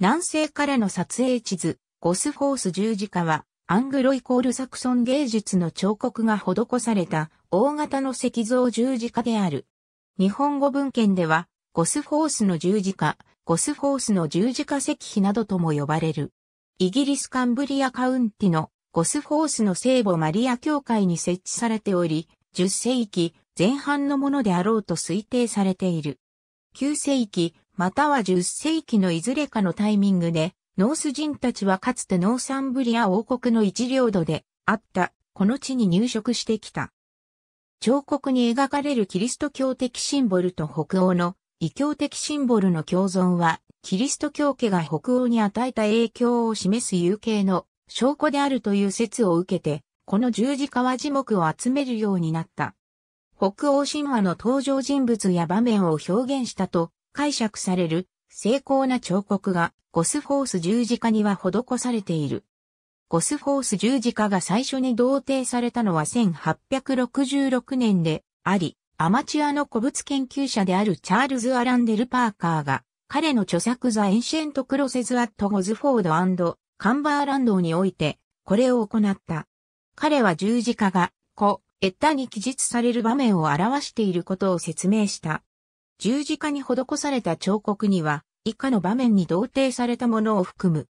南西からの撮影地図、ゴスフォース十字架は、アングロイコールサクソン芸術の彫刻が施された大型の石像十字架である。日本語文献では、ゴスフォースの十字架、ゴスフォースの十字架石碑などとも呼ばれる。イギリスカンブリアカウンティのゴスフォースの聖母マリア教会に設置されており、10世紀前半のものであろうと推定されている。9世紀または10世紀のいずれかのタイミングで、ノース人たちはかつてノーサンブリア王国の一領土であった、この地に入植してきた。彫刻に描かれるキリスト教的シンボルと北欧の異教的シンボルの共存は、キリスト教家が北欧に与えた影響を示す有形の証拠であるという説を受けて、この十字架は樹木を集めるようになった。北欧神話の登場人物や場面を表現したと解釈される精巧な彫刻がゴスフォース十字架には施されている。ゴスフォース十字架が最初に同定されたのは1866年であり、アマチュアの古物研究者であるチャールズ・アランデル・パーカーが、彼の著作ザ・エンシェント・クロセズ・アット・ゴズフォードカンバーランドにおいて、これを行った。彼は十字架が、子、エッタに記述される場面を表していることを説明した。十字架に施された彫刻には、以下の場面に同定されたものを含む。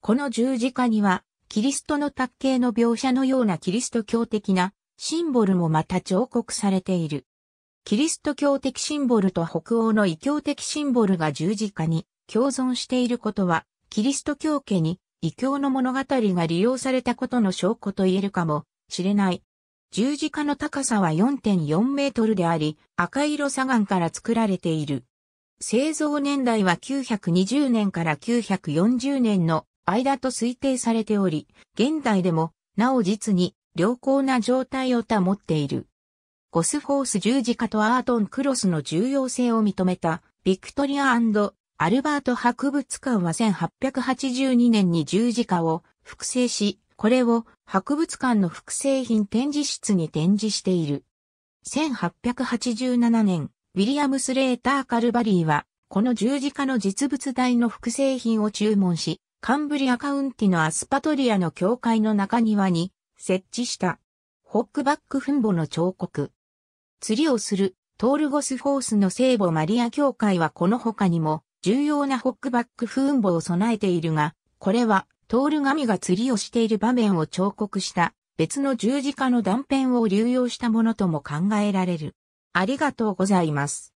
この十字架には、キリストの卓形の描写のようなキリスト教的なシンボルもまた彫刻されている。キリスト教的シンボルと北欧の異教的シンボルが十字架に共存していることは、キリスト教家に異教の物語が利用されたことの証拠と言えるかもしれない。十字架の高さは4.4メートルであり、赤色砂岩から作られている。製造年代は920年から940年の間と推定されており、現代でも、なお実に良好な状態を保っている。ゴスフォース十字架とアートンクロスの重要性を認めた、ビクトリアアルバート博物館は1882年に十字架を複製し、これを博物館の複製品展示室に展示している。1887年、ウィリアムス・レーター・カルバリーは、この十字架の実物大の複製品を注文し、カンブリアカウンティのアスパトリアの教会の中庭に設置した。ホックバック墳墓の彫刻。釣りをするトールゴスフォースの聖母マリア教会はこの他にも重要なホックバック墳墓を備えているが、これはトール神が釣りをしている場面を彫刻した別の十字架の断片を流用したものとも考えられる。ありがとうございます。